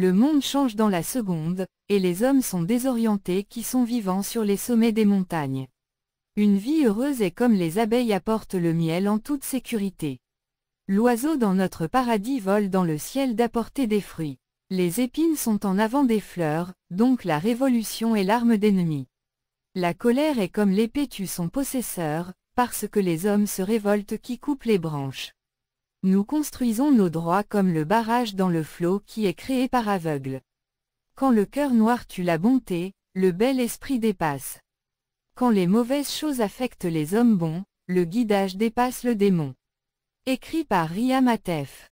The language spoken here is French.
Le monde change dans la seconde, et les hommes sont désorientés qui sont vivants sur les sommets des montagnes. Une vie heureuse est comme les abeilles apportent le miel en toute sécurité. L'oiseau dans notre paradis vole dans le ciel d'apporter des fruits. Les épines sont en avant des fleurs, donc la révolution est l'arme d'ennemi. La colère est comme l'épée tue son possesseur, parce que les hommes se révoltent qui coupent les branches. Nous construisons nos droits comme le barrage dans le flot qui est créé par aveugle. Quand le cœur noir tue la bonté, le bel esprit dépasse. Quand les mauvaises choses affectent les hommes bons, le guidage dépasse le démon. Écrit par Ria